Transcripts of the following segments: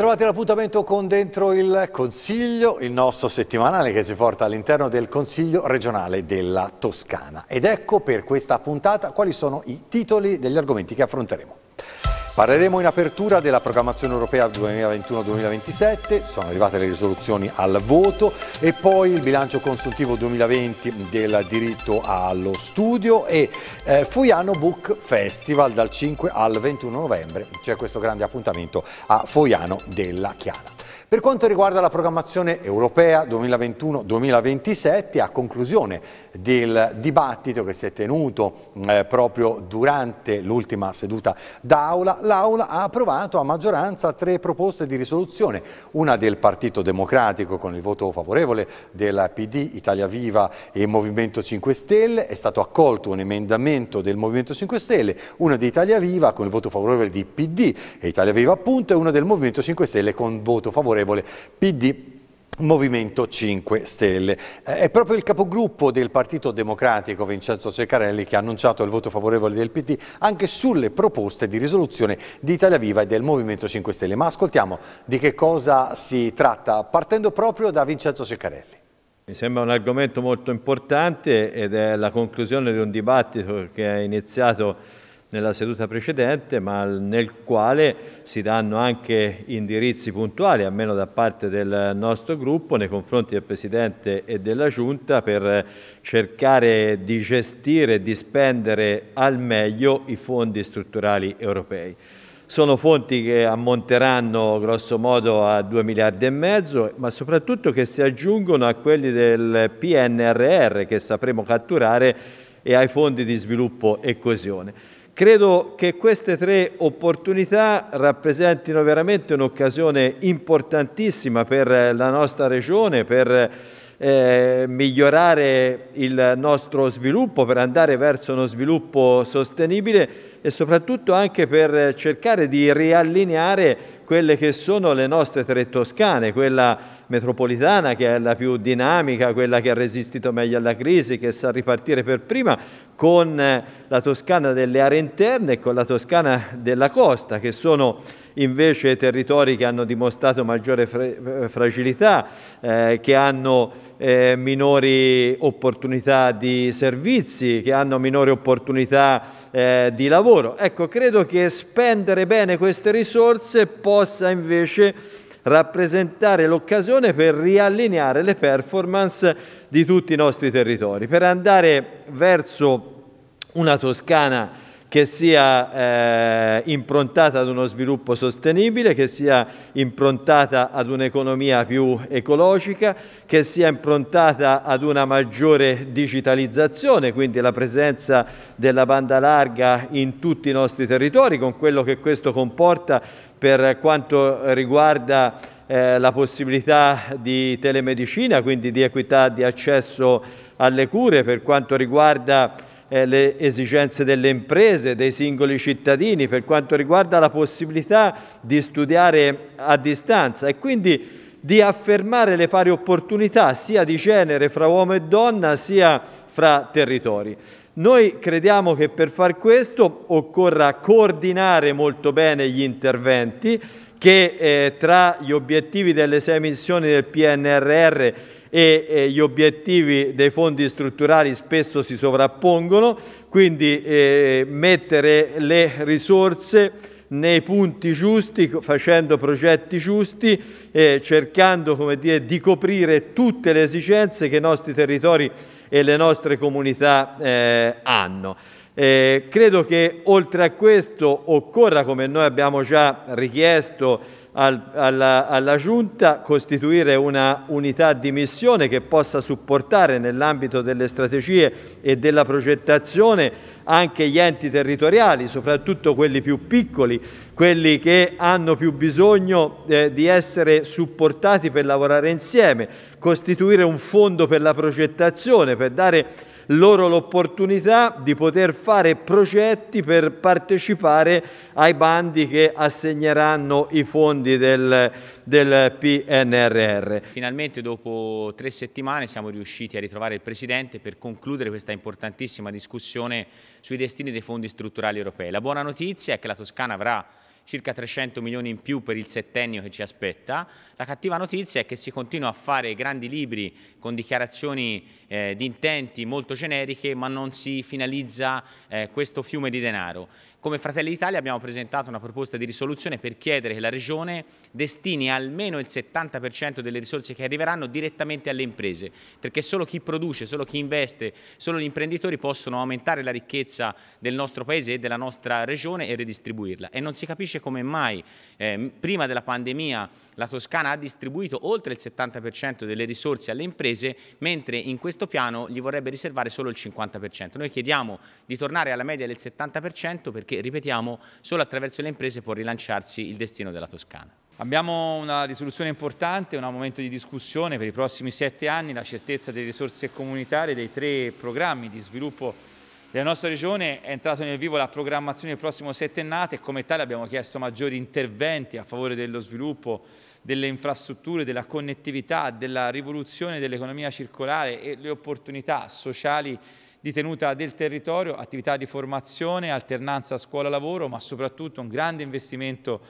Bentrovati all'appuntamento con Dentro il Consiglio, il nostro settimanale che ci porta all'interno del Consiglio regionale della Toscana. Ed ecco per questa puntata quali sono i titoli degli argomenti che affronteremo. Parleremo in apertura della programmazione europea 2021-2027, sono arrivate le risoluzioni al voto e poi il bilancio consultivo 2020 del diritto allo studio e eh, Foiano Book Festival dal 5 al 21 novembre. C'è questo grande appuntamento a Foiano della Chiara. Per quanto riguarda la programmazione europea 2021-2027, a conclusione del dibattito che si è tenuto eh, proprio durante l'ultima seduta d'aula, l'Aula ha approvato a maggioranza tre proposte di risoluzione, una del Partito Democratico con il voto favorevole del PD, Italia Viva e Movimento 5 Stelle, è stato accolto un emendamento del Movimento 5 Stelle, una di Italia Viva con il voto favorevole di PD e Italia Viva appunto e una del Movimento 5 Stelle con voto favorevole favorevole. PD Movimento 5 Stelle. Eh, è proprio il capogruppo del Partito Democratico Vincenzo Ceccarelli che ha annunciato il voto favorevole del PD anche sulle proposte di risoluzione di Italia Viva e del Movimento 5 Stelle. Ma ascoltiamo di che cosa si tratta partendo proprio da Vincenzo Ceccarelli. Mi sembra un argomento molto importante ed è la conclusione di un dibattito che è iniziato nella seduta precedente, ma nel quale si danno anche indirizzi puntuali, almeno da parte del nostro gruppo, nei confronti del Presidente e della Giunta per cercare di gestire e di spendere al meglio i fondi strutturali europei. Sono fonti che ammonteranno grosso modo a 2 miliardi e mezzo, ma soprattutto che si aggiungono a quelli del PNRR che sapremo catturare e ai fondi di sviluppo e coesione. Credo che queste tre opportunità rappresentino veramente un'occasione importantissima per la nostra regione, per eh, migliorare il nostro sviluppo, per andare verso uno sviluppo sostenibile e soprattutto anche per cercare di riallineare quelle che sono le nostre tre toscane, quella metropolitana che è la più dinamica, quella che ha resistito meglio alla crisi, che sa ripartire per prima, con eh, la Toscana delle aree interne e con la Toscana della costa, che sono invece territori che hanno dimostrato maggiore eh, fragilità, eh, che hanno eh, minori opportunità di servizi, che hanno minori opportunità eh, di lavoro. Ecco, credo che spendere bene queste risorse possa invece rappresentare l'occasione per riallineare le performance di tutti i nostri territori, per andare verso una Toscana che sia eh, improntata ad uno sviluppo sostenibile, che sia improntata ad un'economia più ecologica, che sia improntata ad una maggiore digitalizzazione, quindi la presenza della banda larga in tutti i nostri territori, con quello che questo comporta per quanto riguarda eh, la possibilità di telemedicina, quindi di equità di accesso alle cure, per quanto riguarda eh, le esigenze delle imprese, dei singoli cittadini, per quanto riguarda la possibilità di studiare a distanza e quindi di affermare le pari opportunità sia di genere fra uomo e donna sia fra territori. Noi crediamo che per far questo occorra coordinare molto bene gli interventi che eh, tra gli obiettivi delle sei missioni del PNRR e eh, gli obiettivi dei fondi strutturali spesso si sovrappongono, quindi eh, mettere le risorse nei punti giusti, facendo progetti giusti, eh, cercando dire, di coprire tutte le esigenze che i nostri territori hanno e le nostre comunità eh, hanno. Eh, credo che oltre a questo occorra, come noi abbiamo già richiesto al, alla, alla, Giunta, costituire una unità di missione che possa supportare nell'ambito delle strategie e della progettazione anche gli enti territoriali, soprattutto quelli più piccoli, quelli che hanno più bisogno eh, di essere supportati per lavorare insieme costituire un fondo per la progettazione, per dare loro l'opportunità di poter fare progetti per partecipare ai bandi che assegneranno i fondi del, del, PNRR. Finalmente dopo tre settimane siamo riusciti a ritrovare il Presidente per concludere questa importantissima discussione sui destini dei fondi strutturali europei. La buona notizia è che la Toscana avrà circa 300 milioni in più per il settennio che ci aspetta. La cattiva notizia è che si continua a fare grandi libri con dichiarazioni eh, di intenti molto generiche ma non si finalizza eh, questo fiume di denaro. Come Fratelli d'Italia abbiamo presentato una proposta di risoluzione per chiedere che la Regione destini almeno il 70% delle risorse che arriveranno direttamente alle imprese, perché solo chi produce, solo chi investe, solo gli imprenditori possono aumentare la ricchezza del nostro Paese e della nostra Regione e redistribuirla. E non si capisce come mai eh, prima della pandemia la Toscana ha distribuito oltre il 70% delle risorse alle imprese, mentre in questo piano gli vorrebbe riservare solo il 50%. Noi chiediamo di tornare alla media del 70% perché perché, ripetiamo, solo attraverso le imprese può rilanciarsi il destino della Toscana. Abbiamo una risoluzione importante, un momento di discussione per i prossimi sette anni, la certezza delle risorse comunitarie dei tre programmi di sviluppo della nostra regione. È entrata nel vivo la programmazione del prossimo settennate e come tale abbiamo chiesto maggiori interventi a favore dello sviluppo delle infrastrutture, della connettività, della rivoluzione dell'economia circolare e le opportunità sociali di tenuta del territorio, attività di formazione, alternanza scuola-lavoro, ma soprattutto un grande investimento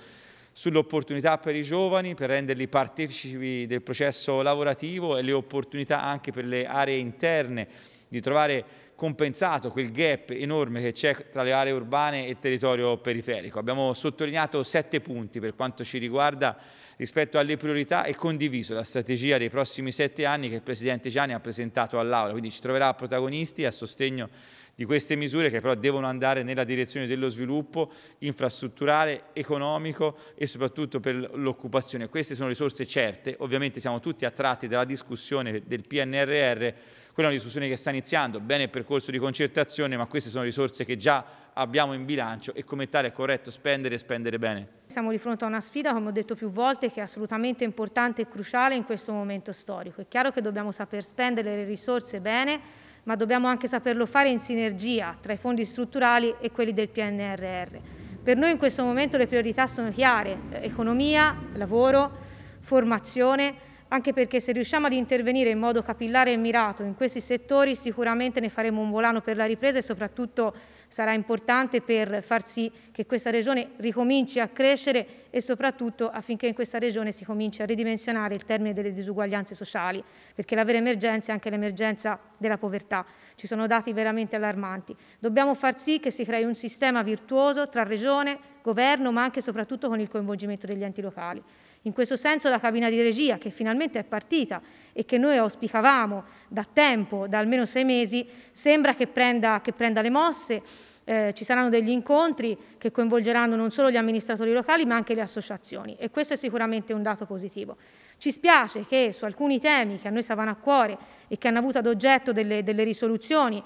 sull'opportunità per i giovani, per renderli partecipi del processo lavorativo e le opportunità anche per le aree interne di trovare compensato quel gap enorme che c'è tra le aree urbane e il territorio periferico. Abbiamo sottolineato sette punti per quanto ci riguarda rispetto alle priorità e condiviso la strategia dei prossimi sette anni che il Presidente Gianni ha presentato all'Aula, quindi ci troverà protagonisti a sostegno di queste misure che però devono andare nella direzione dello sviluppo infrastrutturale, economico e soprattutto per l'occupazione. Queste sono risorse certe, ovviamente siamo tutti attratti dalla discussione del PNRR quella è una discussione che sta iniziando, bene il percorso di concertazione, ma queste sono risorse che già abbiamo in bilancio e come tale è corretto spendere e spendere bene. Siamo di fronte a una sfida, come ho detto più volte, che è assolutamente importante e cruciale in questo momento storico. È chiaro che dobbiamo saper spendere le risorse bene, ma dobbiamo anche saperlo fare in sinergia tra i fondi strutturali e quelli del PNRR. Per noi in questo momento le priorità sono chiare, economia, lavoro, formazione, anche perché se riusciamo ad intervenire in modo capillare e mirato in questi settori sicuramente ne faremo un volano per la ripresa e soprattutto sarà importante per far sì che questa regione ricominci a crescere e soprattutto affinché in questa regione si cominci a ridimensionare il termine delle disuguaglianze sociali, perché la vera emergenza è anche l'emergenza della povertà. Ci sono dati veramente allarmanti. Dobbiamo far sì che si crei un sistema virtuoso tra regione, governo, ma anche e soprattutto con il coinvolgimento degli enti locali. In questo senso la cabina di regia, che finalmente è partita e che noi auspicavamo da tempo, da almeno sei mesi, sembra che prenda, che prenda le mosse eh, ci saranno degli incontri che coinvolgeranno non solo gli amministratori locali ma anche le associazioni e questo è sicuramente un dato positivo. Ci spiace che su alcuni temi che a noi stavano a cuore e che hanno avuto ad oggetto delle, delle risoluzioni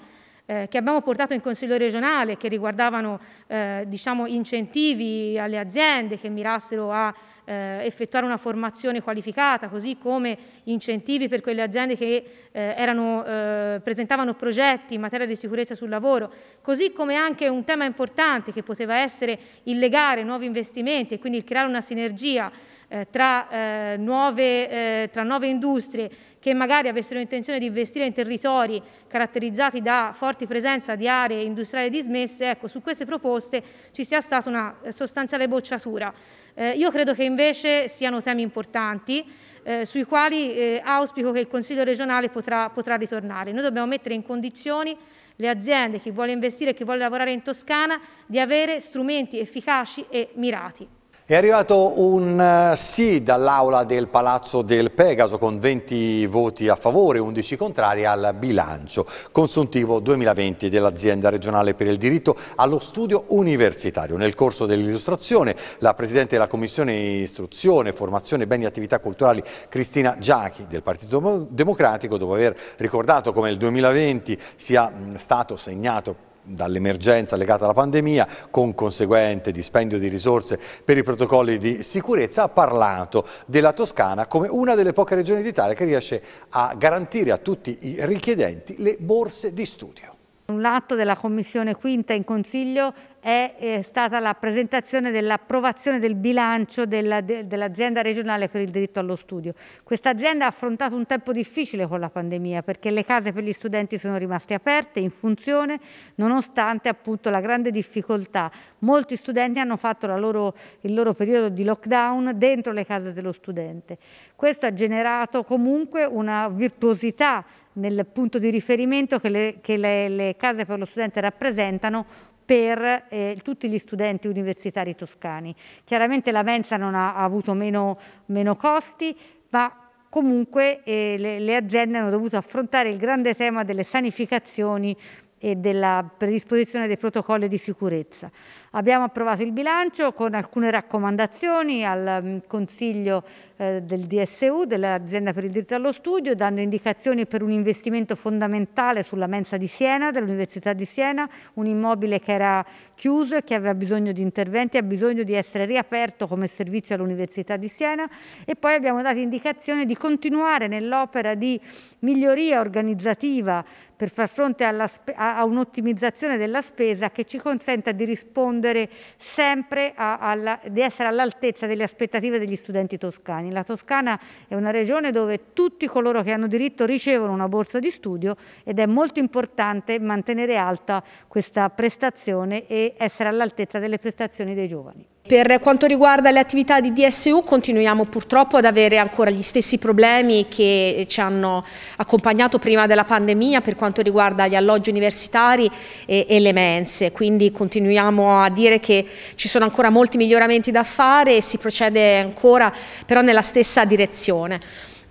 eh, che abbiamo portato in Consiglio regionale che riguardavano eh, diciamo, incentivi alle aziende che mirassero a eh, effettuare una formazione qualificata, così come incentivi per quelle aziende che eh, erano, eh, presentavano progetti in materia di sicurezza sul lavoro, così come anche un tema importante che poteva essere il legare nuovi investimenti e quindi il creare una sinergia eh, tra, eh, nuove, eh, tra, nuove, industrie che magari avessero intenzione di investire in territori caratterizzati da forti presenza di aree industriali dismesse, ecco, su queste proposte ci sia stata una eh, sostanziale bocciatura. Eh, io credo che invece siano temi importanti eh, sui quali eh, auspico che il Consiglio regionale potrà, potrà, ritornare. Noi dobbiamo mettere in condizioni le aziende, chi vuole investire e chi vuole lavorare in Toscana, di avere strumenti efficaci e mirati. È arrivato un eh, sì dall'aula del Palazzo del Pegaso con 20 voti a favore, 11 contrari al bilancio consuntivo 2020 dell'azienda regionale per il diritto allo studio universitario. Nel corso dell'illustrazione la Presidente della Commissione Istruzione, Formazione, Beni e Attività Culturali Cristina Giachi del Partito Democratico, dopo aver ricordato come il 2020 sia stato segnato dall'emergenza legata alla pandemia, con conseguente dispendio di risorse per i protocolli di sicurezza, ha parlato della Toscana come una delle poche regioni d'Italia che riesce a garantire a tutti i richiedenti le borse di studio. Un atto della Commissione Quinta in Consiglio è, è eh, stata la presentazione dell'approvazione del bilancio dell'azienda regionale per il diritto allo studio. Questa azienda ha affrontato un tempo difficile con la pandemia perché le case per gli studenti sono rimaste aperte, in funzione, nonostante appunto la grande difficoltà. Molti studenti hanno fatto loro, il loro periodo di lockdown dentro le case dello studente. Questo ha generato comunque una virtuosità nel punto di riferimento che le, che le, le case per lo studente rappresentano per eh, tutti gli studenti universitari toscani. Chiaramente la mensa non ha, ha avuto meno, meno costi, ma comunque eh, le, le, aziende hanno dovuto affrontare il grande tema delle sanificazioni e della predisposizione dei protocolli di sicurezza. Abbiamo approvato il bilancio con alcune raccomandazioni al mm, Consiglio eh, del DSU, dell'azienda per il diritto allo studio, dando indicazioni per un investimento fondamentale sulla mensa di Siena, dell'Università di Siena, un immobile che era chiuso e che aveva bisogno di interventi, ha bisogno di essere riaperto come servizio all'Università di Siena e poi abbiamo dato indicazione di continuare nell'opera di miglioria organizzativa per far fronte alla, a un'ottimizzazione della spesa che ci consenta di rispondere rispondere sempre a, alla, di essere all'altezza delle aspettative degli studenti toscani. La Toscana è una regione dove tutti coloro che hanno diritto ricevono una borsa di studio ed è molto importante mantenere alta questa prestazione e essere all'altezza delle prestazioni dei giovani. Per quanto riguarda le attività di DSU continuiamo purtroppo ad avere ancora gli stessi problemi che ci hanno accompagnato prima della pandemia per quanto riguarda gli alloggi universitari e, e le mense, quindi continuiamo a dire che ci sono ancora molti miglioramenti da fare e si procede ancora però nella stessa direzione.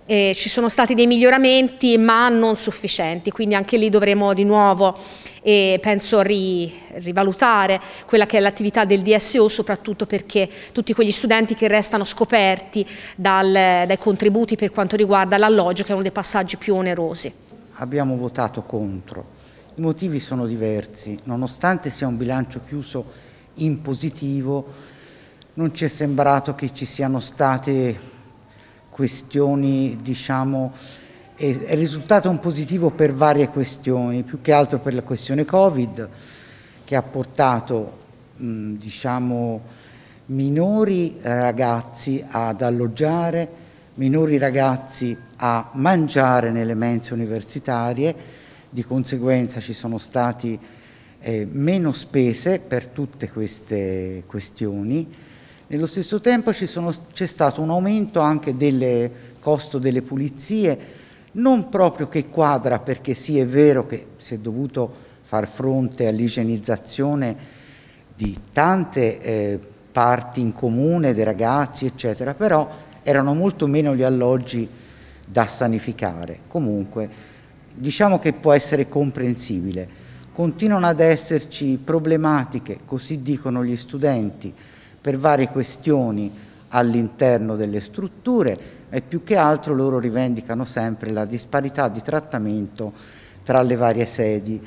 Eh, ci sono stati dei miglioramenti ma non sufficienti, quindi anche lì dovremo di nuovo e penso ri, rivalutare quella che è l'attività del DSO soprattutto perché tutti quegli studenti che restano scoperti dal, dai contributi per quanto riguarda l'alloggio che è uno dei passaggi più onerosi. Abbiamo votato contro, i motivi sono diversi, nonostante sia un bilancio chiuso in positivo non ci è sembrato che ci siano state questioni diciamo è risultato un positivo per varie questioni, più che altro per la questione Covid che ha portato diciamo, minori ragazzi ad alloggiare, minori ragazzi a mangiare nelle mense universitarie, di conseguenza ci sono stati eh, meno spese per tutte queste questioni. Nello stesso tempo c'è stato un aumento anche del costo delle pulizie, non proprio che quadra perché sì è vero che si è dovuto far fronte all'igienizzazione di tante eh, parti in comune, dei ragazzi eccetera, però erano molto meno gli alloggi da sanificare. Comunque diciamo che può essere comprensibile. Continuano ad esserci problematiche, così dicono gli studenti, per varie questioni, all'interno delle strutture e più che altro loro rivendicano sempre la disparità di trattamento tra le varie sedi.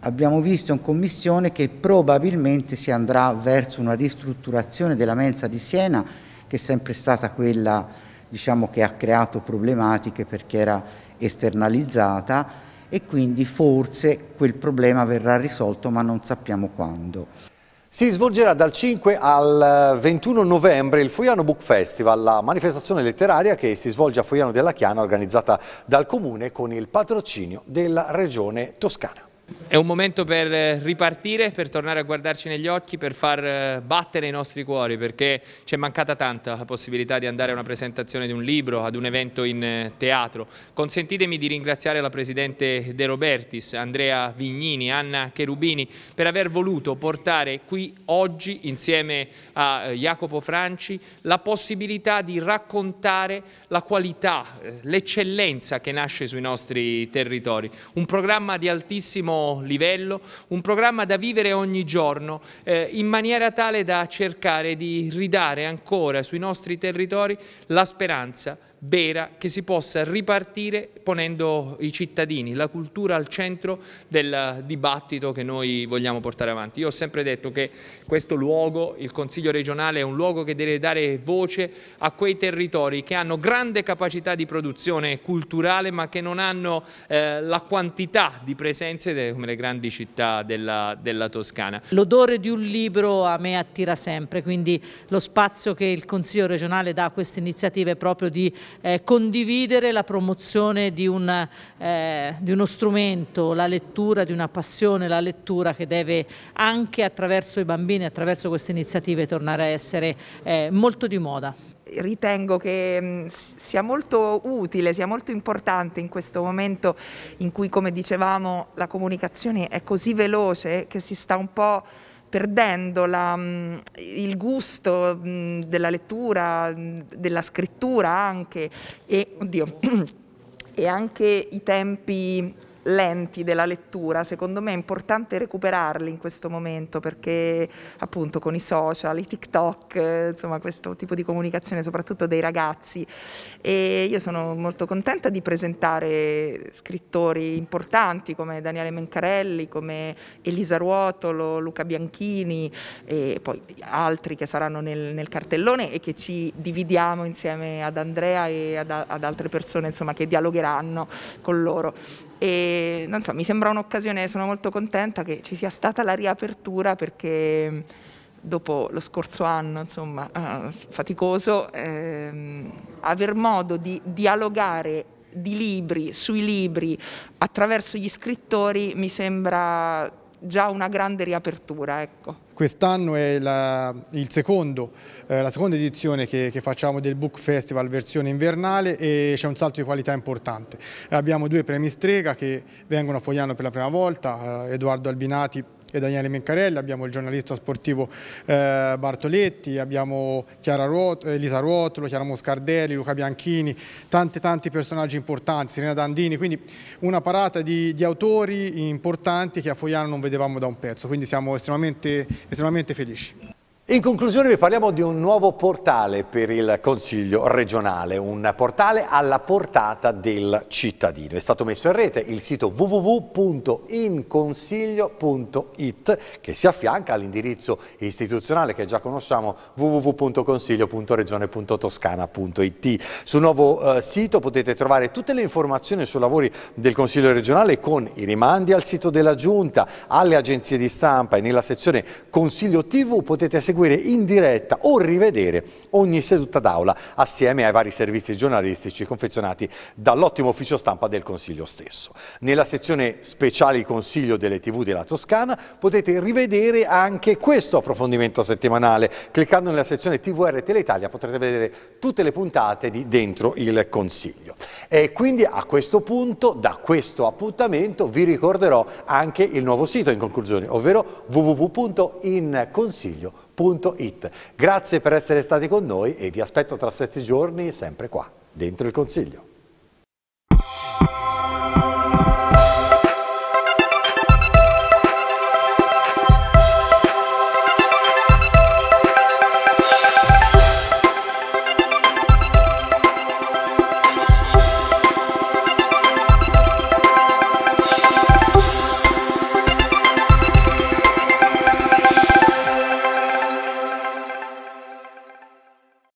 Abbiamo visto in Commissione che probabilmente si andrà verso una ristrutturazione della mensa di Siena, che è sempre stata quella diciamo, che ha creato problematiche perché era esternalizzata e quindi forse quel problema verrà risolto ma non sappiamo quando. Si svolgerà dal 5 al 21 eh, novembre il Foiano Book Festival, la manifestazione letteraria che si svolge a Foiano della Chiana organizzata dal Comune con il patrocinio della Regione Toscana. È un momento per eh, ripartire, per tornare a guardarci negli occhi, per far eh, battere i nostri cuori, perché ci è mancata tanta la possibilità di andare a una presentazione di un libro, ad un evento in eh, teatro. Consentitemi di ringraziare la Presidente De Robertis, Andrea Vignini, Anna Cherubini, per aver voluto portare qui oggi, insieme a Jacopo Franci, la possibilità di raccontare la qualità, l'eccellenza che nasce sui nostri territori. Un programma di altissimo altissimo livello, un programma da vivere ogni giorno eh, in maniera tale da cercare di ridare ancora sui nostri territori la speranza vera che si possa ripartire ponendo i cittadini, la cultura al centro del dibattito che noi vogliamo portare avanti. Io ho sempre detto che questo luogo, il Consiglio regionale, è un luogo che deve dare voce a quei territori che hanno grande capacità di produzione culturale ma che non hanno eh, la quantità di presenze come le grandi città della, della Toscana. L'odore di un libro a me attira sempre, quindi lo spazio che il Consiglio regionale dà a queste iniziative è proprio di eh, condividere la promozione di, una, eh, di, uno strumento, la lettura, di una passione, la lettura che deve anche attraverso i bambini, attraverso queste iniziative tornare a essere eh, molto di moda ritengo che mm, sia molto utile, sia molto importante in questo momento in cui, come dicevamo, la comunicazione è così veloce che si sta un po' perdendo la, mm, il gusto mm, della lettura, della scrittura anche e, oddio, e anche i tempi lenti della lettura, secondo me è importante recuperarli in questo momento perché appunto con i social, i TikTok, insomma questo tipo di comunicazione soprattutto dei ragazzi e io sono molto contenta di presentare scrittori importanti come Daniele Mencarelli, come Elisa Ruotolo, Luca Bianchini e poi altri che saranno nel, nel cartellone e che ci dividiamo insieme ad Andrea e ad, ad altre persone insomma, che dialogheranno con loro. E non so, mi sembra un'occasione, sono molto contenta che ci sia stata la riapertura perché mm, dopo lo scorso anno, insomma, eh, faticoso, ehm, aver modo di dialogare di libri, sui libri, attraverso gli scrittori, mi sembra già una grande riapertura. Ecco. Quest'anno è la, secondo, eh, la, seconda edizione che, che, facciamo del Book Festival versione invernale e c'è un salto di qualità importante. Abbiamo due premi strega che vengono a Fogliano per la prima volta, eh, Edoardo Albinati e Daniele Mencarelli, abbiamo il giornalista sportivo eh, Bartoletti, abbiamo Ruot Elisa Ruotolo, Chiara Moscardelli, Luca Bianchini, tanti tanti personaggi importanti, Serena Dandini, quindi una parata di, di autori importanti che a Foiano non vedevamo da un pezzo, quindi siamo estremamente, estremamente felici. In conclusione vi parliamo di un nuovo portale per il Consiglio regionale, un portale alla portata del cittadino. È stato messo in rete il sito www.inconsiglio.it che si affianca all'indirizzo istituzionale che già conosciamo www.consiglio.regione.toscana.it. Sul nuovo eh, sito potete trovare tutte le informazioni sui lavori del Consiglio regionale con i rimandi al sito della Giunta, alle agenzie di stampa e nella sezione Consiglio TV potete seguire seguire in diretta o rivedere ogni seduta d'aula assieme ai vari servizi giornalistici confezionati dall'ottimo ufficio stampa del Consiglio stesso. Nella sezione speciali Consiglio delle TV della Toscana potete rivedere anche questo approfondimento settimanale. Cliccando nella sezione TVR Teleitalia potrete vedere tutte le puntate di Dentro il Consiglio. E quindi a questo punto, da questo appuntamento, vi ricorderò anche il nuovo sito in conclusione, ovvero www.inconsiglio.com www.consiglio.it. Grazie per essere stati con noi e vi aspetto tra sette giorni sempre qua, dentro il Consiglio.